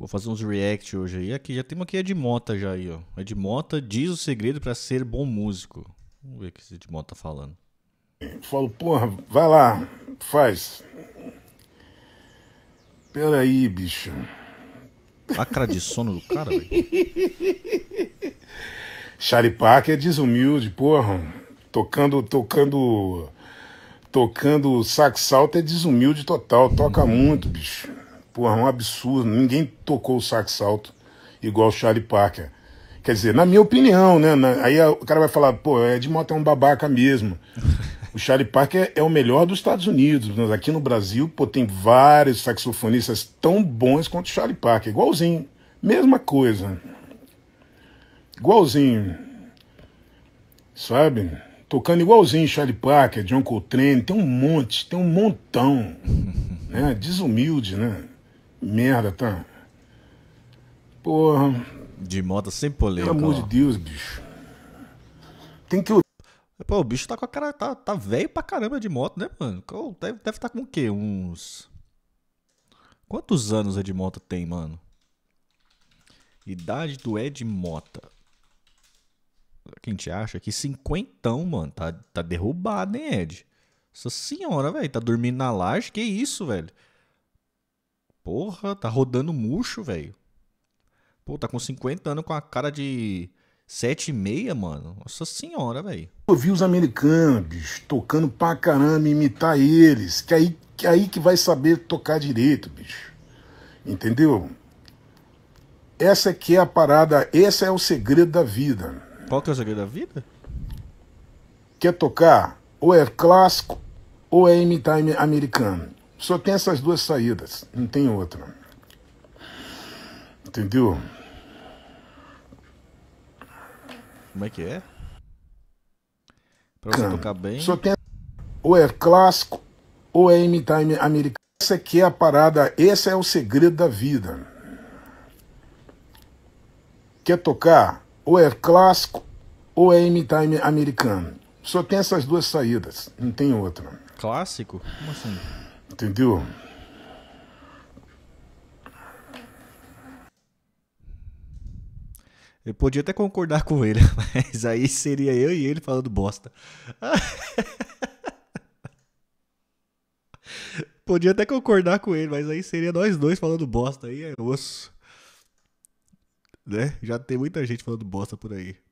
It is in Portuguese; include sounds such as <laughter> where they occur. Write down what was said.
Vou fazer uns react hoje aí. Aqui, já tem que aqui é de Mota já aí, ó. É de Mota diz o segredo para ser bom músico. Vamos ver o que esse de Mota tá falando. Eu falo, porra, vai lá, faz. Pera aí, bicho. Lacra de sono do cara, velho. <laughs> Charlie Parker é desumilde, porra. Tocando, tocando, tocando sax alto é desumilde total. Toca hum. muito, bicho. Porra, um absurdo. Ninguém tocou o sax alto igual o Charlie Parker. Quer dizer, na minha opinião, né? Na, aí o cara vai falar, pô, Ed Mota é um babaca mesmo. O Charlie Parker é, é o melhor dos Estados Unidos. Mas aqui no Brasil, pô, tem vários saxofonistas tão bons quanto o Charlie Parker. Igualzinho. Mesma coisa. Igualzinho. Sabe? Tocando igualzinho Charlie Parker, John Coltrane, tem um monte, tem um montão. Né? Desumilde, né? merda, tá? Porra. De moda sem polêmica. Pelo amor de Deus, bicho. Tem que. Pô, o bicho tá com a cara. Tá, tá velho pra caramba de moto, né, mano? Deve estar tá com o quê? Uns. Quantos anos é Ed Mota tem, mano? Idade do Ed Mota. Quem te acha que cinquentão, mano, tá, tá derrubado, hein, Ed? Nossa senhora, velho, tá dormindo na laje, que isso, velho? Porra, tá rodando murcho, velho. Pô, tá com 50 anos com a cara de meia, mano. Nossa senhora, velho. Eu vi os americanos, bicho, tocando pra caramba, imitar eles. Que aí, que aí que vai saber tocar direito, bicho. Entendeu? Essa é que é a parada, esse é o segredo da vida. Qual que é o segredo da vida? Quer tocar? Ou é clássico, ou é imitar americano. Só tem essas duas saídas, não tem outra. Entendeu? Como é que é? Pra você tocar bem. Só tem. Ou é clássico, ou é m-time americano. Essa aqui é a parada, esse é o segredo da vida. Quer tocar? Ou é clássico, ou é m-time americano. Só tem essas duas saídas, não tem outra. Clássico? Como assim? Entendeu? Eu podia até concordar com ele, <laughs> mas aí seria eu e ele falando bosta. <laughs> podia até concordar com ele, mas aí seria nós dois falando bosta. Aí é osso. Né? Já tem muita gente falando bosta por aí.